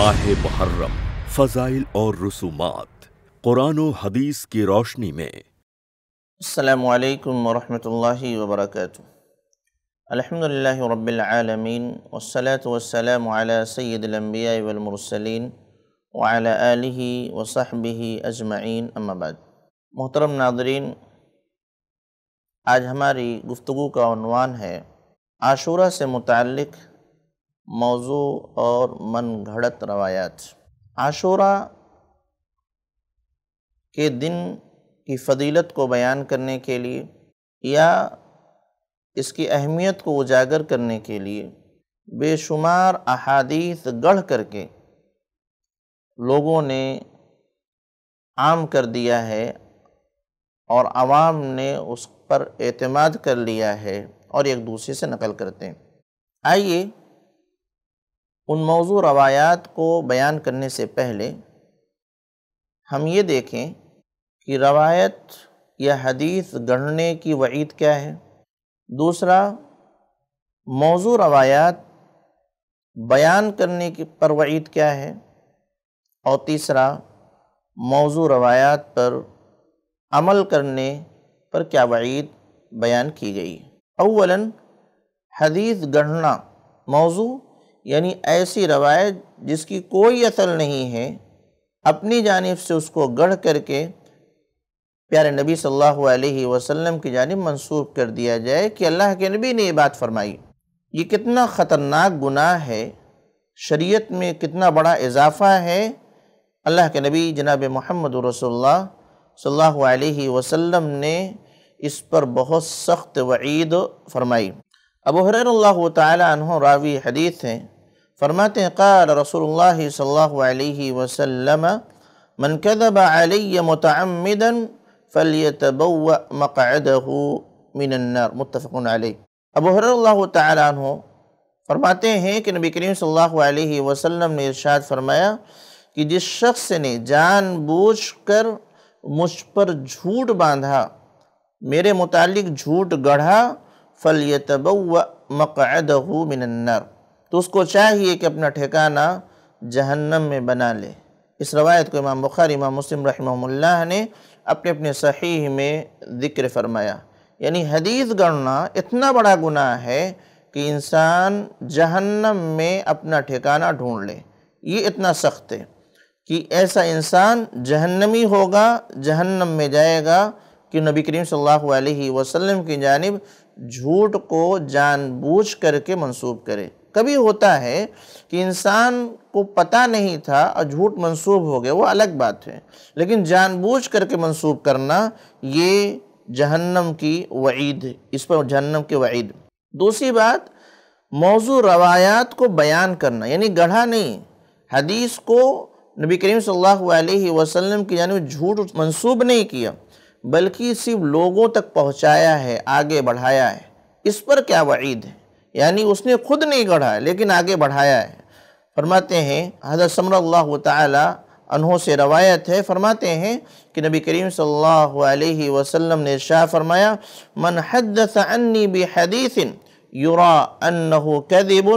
ماہ محرم فضائل اور رسومات قرآن و حدیث کی روشنی میں السلام علیکم ورحمۃ اللہ وبرکاتہ الحمد للہ رب العالمین والصلاة والسلام علی سید الانبیاء والمرسلین وََ آلہ وصحبہ اجمعین اما بعد محترم ناظرین آج ہماری گفتگو کا عنوان ہے عاشورہ سے متعلق موضوع اور من گھڑت روایات عاشورہ کے دن کی فضیلت کو بیان کرنے کے لیے یا اس کی اہمیت کو اجاگر کرنے کے لیے بے شمار احادیث گڑھ کر کے لوگوں نے عام کر دیا ہے اور عوام نے اس پر اعتماد کر لیا ہے اور ایک دوسرے سے نقل کرتے ہیں آئیے ان موضوع روایات کو بیان کرنے سے پہلے ہم یہ دیکھیں کہ روایت یا حدیث گڑھنے کی وعید کیا ہے دوسرا موضوع روایات بیان کرنے کی وعید کیا ہے اور تیسرا موضوع روایات پر عمل کرنے پر کیا وعید بیان کی گئی اولاً حدیث گڑھنا موضوع یعنی ایسی روایت جس کی کوئی اصل نہیں ہے اپنی جانب سے اس کو گڑھ کر کے پیارے نبی صلی اللہ علیہ وسلم کی جانب منسوب کر دیا جائے کہ اللہ کے نبی نے یہ بات فرمائی یہ کتنا خطرناک گناہ ہے شریعت میں کتنا بڑا اضافہ ہے اللہ کے نبی جناب محمد رسول اللہ صلی اللہ علیہ وسلم نے اس پر بہت سخت وعید فرمائی ابو حریر اللہ تعالی عنہ راوی حدیث ہیں فرماتے ہیں قال رسول اللہ صلی اللہ علیہ وسلم من من علی متعمدا مقعده النار علی علیہ حریر اللہ تعالی عنہ فرماتے ہیں کہ نبی کریم صلی اللہ علیہ وسلم نے ارشاد فرمایا کہ جس شخص نے جان بوجھ کر مجھ پر جھوٹ باندھا میرے متعلق جھوٹ گڑھا فَلْيَتَبَوَّأْ مَقْعَدَهُ مِنَ النَّرْ تو اس کو چاہیے کہ اپنا ٹھکانہ جہنم میں بنا لے اس روایت کو امام بخاری امام مسلم رحمہ اللہ نے اپنے اپنے صحیح میں ذکر فرمایا یعنی حدیث گڑنا اتنا بڑا گناہ ہے کہ انسان جہنم میں اپنا ٹھکانہ ڈھونڈ لے یہ اتنا سخت ہے کہ ایسا انسان جہنمی ہوگا جہنم میں جائے گا کہ نبی کریم صلی اللہ علیہ وسلم کی جانب جھوٹ کو جان بوجھ کر کے منسوب کرے کبھی ہوتا ہے کہ انسان کو پتہ نہیں تھا اور جھوٹ منسوب ہو گئے وہ الگ بات ہے لیکن جان بوجھ کر کے منسوب کرنا یہ جہنم کی وعید ہے اس پر جہنم کی وعید دوسری بات موضوع روایات کو بیان کرنا یعنی گڑھا نہیں حدیث کو نبی کریم صلی اللہ علیہ وسلم کی جانب جھوٹ منسوب نہیں کیا بلکہ صرف لوگوں تک پہنچایا ہے آگے بڑھایا ہے اس پر کیا وعید ہے یعنی اس نے خود نہیں گڑھا ہے لیکن آگے بڑھایا ہے فرماتے ہیں حضرت سمر اللہ تعالی انہوں سے روایت ہے فرماتے ہیں کہ نبی کریم صلی اللہ علیہ وسلم نے شاہ فرمایا من حدث بحدیث یرا کذب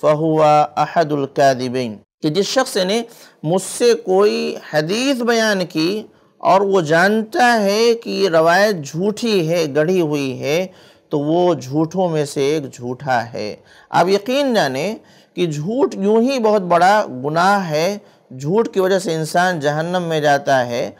فہوا احد الکاذبین کہ جس شخص نے مجھ سے کوئی حدیث بیان کی اور وہ جانتا ہے کہ یہ روایت جھوٹی ہے گڑھی ہوئی ہے تو وہ جھوٹوں میں سے ایک جھوٹا ہے آپ یقین جانیں کہ جھوٹ یوں ہی بہت بڑا گناہ ہے جھوٹ کی وجہ سے انسان جہنم میں جاتا ہے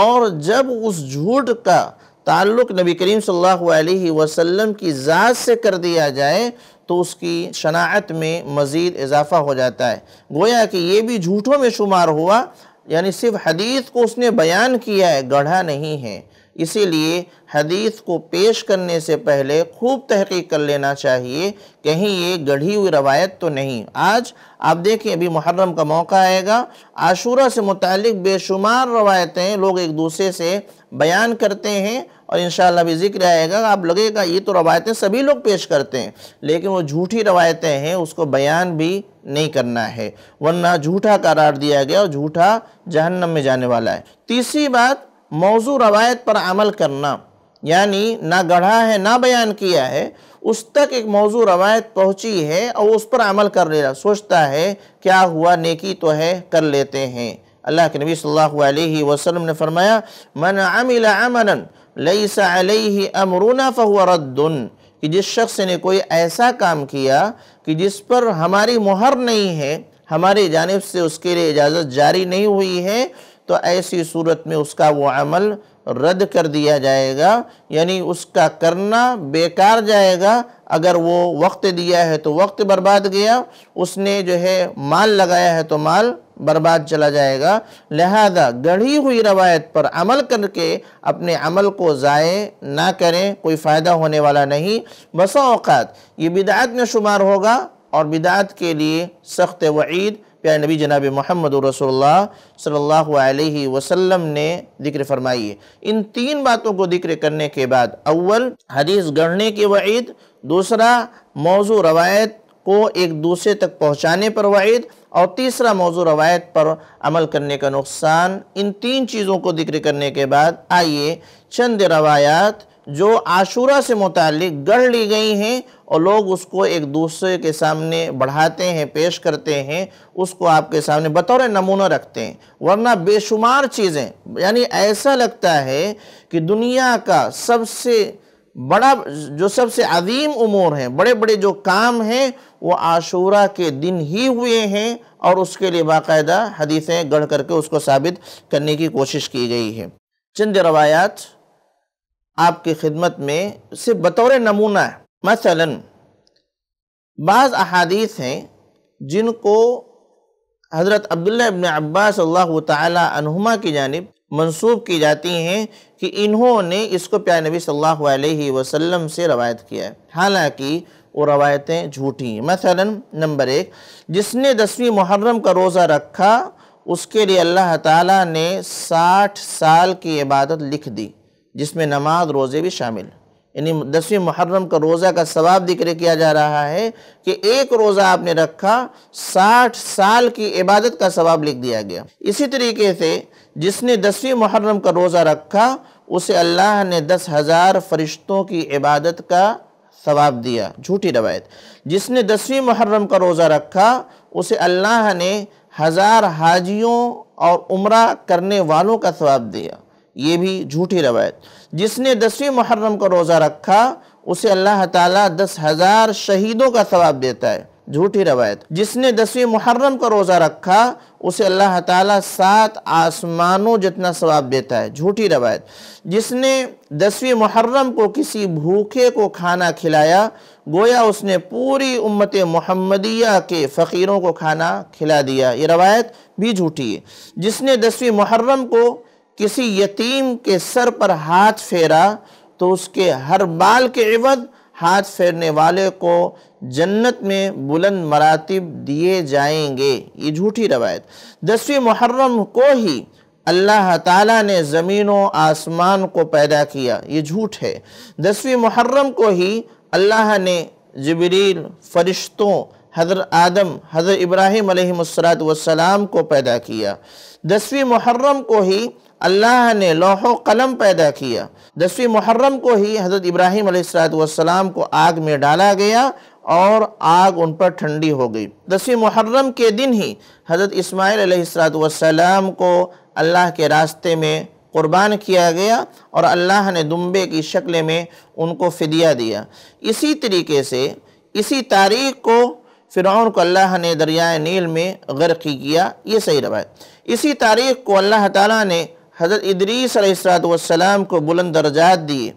اور جب اس جھوٹ کا تعلق نبی کریم صلی اللہ علیہ وسلم کی ذات سے کر دیا جائے تو اس کی شناعت میں مزید اضافہ ہو جاتا ہے گویا کہ یہ بھی جھوٹوں میں شمار ہوا یعنی صرف حدیث کو اس نے بیان کیا ہے گڑھا نہیں ہے اسی لیے حدیث کو پیش کرنے سے پہلے خوب تحقیق کر لینا چاہیے کہیں یہ گڑھی ہوئی روایت تو نہیں آج آپ دیکھیں ابھی محرم کا موقع آئے گا عاشورہ سے متعلق بے شمار روایتیں لوگ ایک دوسرے سے بیان کرتے ہیں اور انشاءاللہ بھی ذکر آئے گا آپ لگے گا یہ تو روایتیں سبھی لوگ پیش کرتے ہیں لیکن وہ جھوٹی روایتیں ہیں اس کو بیان بھی نہیں کرنا ہے ورنہ جھوٹا قرار دیا گیا اور جھوٹا جہنم میں جانے والا ہے تیسری بات موضوع روایت پر عمل کرنا یعنی نہ گڑھا ہے نہ بیان کیا ہے اس تک ایک موضوع روایت پہنچی ہے اور اس پر عمل کر لے رہا سوچتا ہے کیا ہوا نیکی تو ہے کر لیتے ہیں اللہ کے نبی صلی اللہ علیہ وسلم نے فرمایا من عمل عملا لیس علیہ امرنا فہو ردن کہ جس شخص نے کوئی ایسا کام کیا کہ جس پر ہماری مہر نہیں ہے ہماری جانب سے اس کے لیے اجازت جاری نہیں ہوئی ہے تو ایسی صورت میں اس کا وہ عمل رد کر دیا جائے گا یعنی اس کا کرنا بیکار جائے گا اگر وہ وقت دیا ہے تو وقت برباد گیا اس نے جو ہے مال لگایا ہے تو مال برباد چلا جائے گا لہذا گڑھی ہوئی روایت پر عمل کر کے اپنے عمل کو ضائع نہ کریں کوئی فائدہ ہونے والا نہیں بسا اوقات یہ بدعات میں شمار ہوگا اور بدعات کے لیے سخت وعید پیارے نبی جناب محمد رسول اللہ صلی اللہ علیہ وسلم نے ذکر فرمائی ان تین باتوں کو ذکر کرنے کے بعد اول حدیث گڑھنے کی وعید دوسرا موضوع روایت کو ایک دوسرے تک پہنچانے پر وعید اور تیسرا موضوع روایت پر عمل کرنے کا نقصان ان تین چیزوں کو ذکر کرنے کے بعد آئیے چند روایات جو عاشورہ سے متعلق گڑھ لی گئی ہیں اور لوگ اس کو ایک دوسرے کے سامنے بڑھاتے ہیں پیش کرتے ہیں اس کو آپ کے سامنے بطور نمونہ رکھتے ہیں ورنہ بے شمار چیزیں یعنی ایسا لگتا ہے کہ دنیا کا سب سے بڑا جو سب سے عظیم امور ہیں بڑے بڑے جو کام ہیں وہ عاشورہ کے دن ہی ہوئے ہیں اور اس کے لیے باقاعدہ حدیثیں گڑھ کر کے اس کو ثابت کرنے کی کوشش کی گئی ہے چند روایات آپ کی خدمت میں صرف بطور نمونہ مثلا بعض احادیث ہیں جن کو حضرت عبداللہ ابن عباس اللہ تعالی عنہما کی جانب منصوب کی جاتی ہیں کہ انہوں نے اس کو پیارے نبی صلی اللہ علیہ وسلم سے روایت کیا ہے حالانکہ وہ روایتیں جھوٹی ہیں مثلا نمبر ایک جس نے دسویں محرم کا روزہ رکھا اس کے لیے اللہ تعالیٰ نے ساٹھ سال کی عبادت لکھ دی جس میں نماز روزے بھی شامل یعنی دسویں محرم کا روزہ کا ثواب دکھرے کیا جا رہا ہے کہ ایک روزہ آپ نے رکھا ساٹھ سال کی عبادت کا ثواب لکھ دیا گیا اسی طریقے سے جس نے دسویں محرم کا روزہ رکھا اسے اللہ نے دس ہزار فرشتوں کی عبادت کا ثواب دیا جھوٹی روایت جس نے دسویں محرم کا روزہ رکھا اسے اللہ نے ہزار حاجیوں اور عمرہ کرنے والوں کا ثواب دیا یہ بھی جھوٹی روایت جس نے دسویں محرم کا روزہ رکھا اسے اللہ تعالیٰ دس ہزار شہیدوں کا ثواب دیتا ہے جھوٹی روایت جس نے دسویں محرم کا روزہ رکھا اسے اللہ تعالیٰ سات آسمانوں جتنا ثواب دیتا ہے جھوٹی روایت جس نے دسویں محرم کو کسی بھوکے کو کھانا کھلایا گویا اس نے پوری امت محمدیہ کے فقیروں کو کھانا کھلا دیا یہ روایت بھی جھوٹی ہے جس نے دسویں محرم کو کسی یتیم کے سر پر ہاتھ پھیرا تو اس کے ہر بال کے عوض ہاتھ پھیرنے والے کو جنت میں بلند مراتب دیے جائیں گے یہ جھوٹی روایت دسویں محرم کو ہی اللہ تعالیٰ نے زمین و آسمان کو پیدا کیا یہ جھوٹ ہے دسویں محرم کو ہی اللہ نے جبریل فرشتوں حضر آدم حضرت ابراہیم علیہ السلام کو پیدا کیا دسویں محرم کو ہی اللہ نے لوح و قلم پیدا کیا دسویں محرم کو ہی حضرت ابراہیم علیہ السلام والسلام کو آگ میں ڈالا گیا اور آگ ان پر ٹھنڈی ہو گئی دسویں محرم کے دن ہی حضرت اسماعیل علیہ السلام والسلام کو اللہ کے راستے میں قربان کیا گیا اور اللہ نے دمبے کی شکل میں ان کو فدیہ دیا اسی طریقے سے اسی تاریخ کو فرعون کو اللہ نے دریائے نیل میں غرقی کیا یہ صحیح روایت اسی تاریخ کو اللہ تعالیٰ نے حضرت ادریس علیہ السلام والسلام کو بلند درجات دیے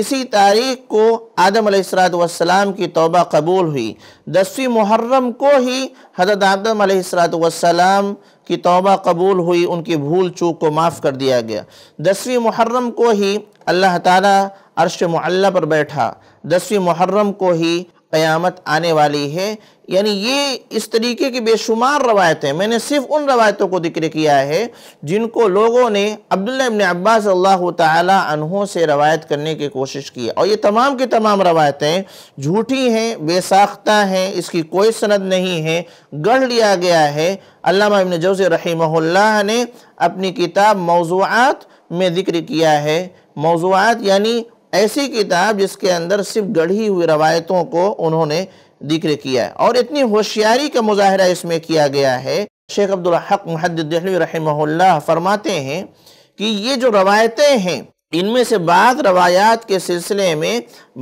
اسی تاریخ کو آدم علیہ السلام والسلام کی توبہ قبول ہوئی دسویں محرم کو ہی حضرت آدم علیہ السلام والسلام کی توبہ قبول ہوئی ان کی بھول چوک کو معاف کر دیا گیا دسویں محرم کو ہی اللہ تعالیٰ عرش معلہ پر بیٹھا دسویں محرم کو ہی قیامت آنے والی ہے یعنی یہ اس طریقے کی بے شمار روایتیں میں نے صرف ان روایتوں کو ذکر کیا ہے جن کو لوگوں نے عبداللہ ابن عباس اللہ تعالی عنہوں سے روایت کرنے کی کوشش کی اور یہ تمام کی تمام روایتیں جھوٹی ہیں بے ساختہ ہیں اس کی کوئی سند نہیں ہے گڑھ لیا گیا ہے علامہ ابن جوزی رحمہ اللہ نے اپنی کتاب موضوعات میں ذکر کیا ہے موضوعات یعنی ایسی کتاب جس کے اندر صرف گڑھی ہوئی روایتوں کو انہوں نے ذکر کیا ہے اور اتنی ہوشیاری کا مظاہرہ اس میں کیا گیا ہے شیخ عبدالحق محدد دہلوی رحمہ اللہ فرماتے ہیں کہ یہ جو روایتیں ہیں ان میں سے بعض روایات کے سلسلے میں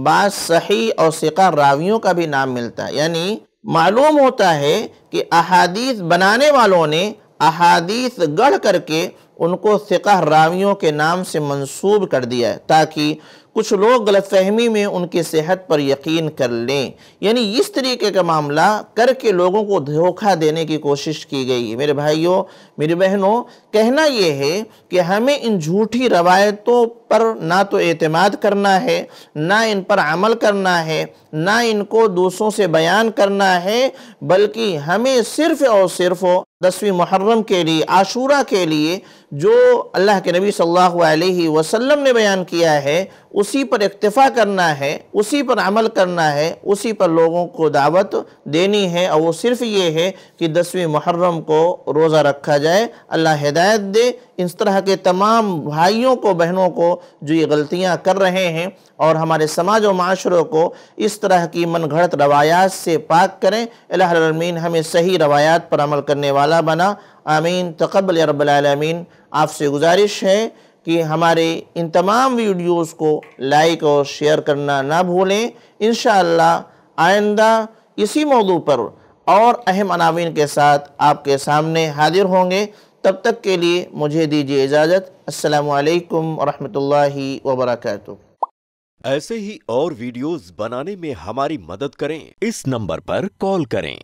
بعض صحیح اور ثقہ راویوں کا بھی نام ملتا ہے یعنی معلوم ہوتا ہے کہ احادیث بنانے والوں نے احادیث گڑھ کر کے ان کو ثقہ راویوں کے نام سے منصوب کر دیا ہے تاکہ کچھ لوگ غلط فہمی میں ان کے صحت پر یقین کر لیں یعنی اس طریقے کا معاملہ کر کے لوگوں کو دھوکہ دینے کی کوشش کی گئی ہے میرے بھائیوں میری بہنوں کہنا یہ ہے کہ ہمیں ان جھوٹی روایتوں پر نہ تو اعتماد کرنا ہے نہ ان پر عمل کرنا ہے نہ ان کو دوسروں سے بیان کرنا ہے بلکہ ہمیں صرف اور صرف دسویں محرم کے لیے عاشورہ کے لیے جو اللہ کے نبی صلی اللہ علیہ وسلم نے بیان کیا ہے اسی پر اکتفا کرنا ہے اسی پر عمل کرنا ہے اسی پر لوگوں کو دعوت دینی ہے اور وہ صرف یہ ہے کہ دسویں محرم کو روزہ رکھا جائے اللہ ہدایت دے اس طرح کے تمام بھائیوں کو بہنوں کو جو یہ غلطیاں کر رہے ہیں اور ہمارے سماج و معاشروں کو اس طرح کی من گھڑت روایات سے پاک کریں الہ الرمین ہمیں صحیح روایات پر عمل کرنے والا بنا آمین تقبل رب العالمین آپ سے گزارش ہے کہ ہمارے ان تمام ویڈیوز کو لائک اور شیئر کرنا نہ بھولیں انشاءاللہ آئندہ اسی موضوع پر اور اہم عناوین کے ساتھ آپ کے سامنے حاضر ہوں گے تب تک کے لیے مجھے دیجیے اجازت السلام علیکم ورحمۃ اللہ وبرکاتہ ایسے ہی اور ویڈیوز بنانے میں ہماری مدد کریں اس نمبر پر کال کریں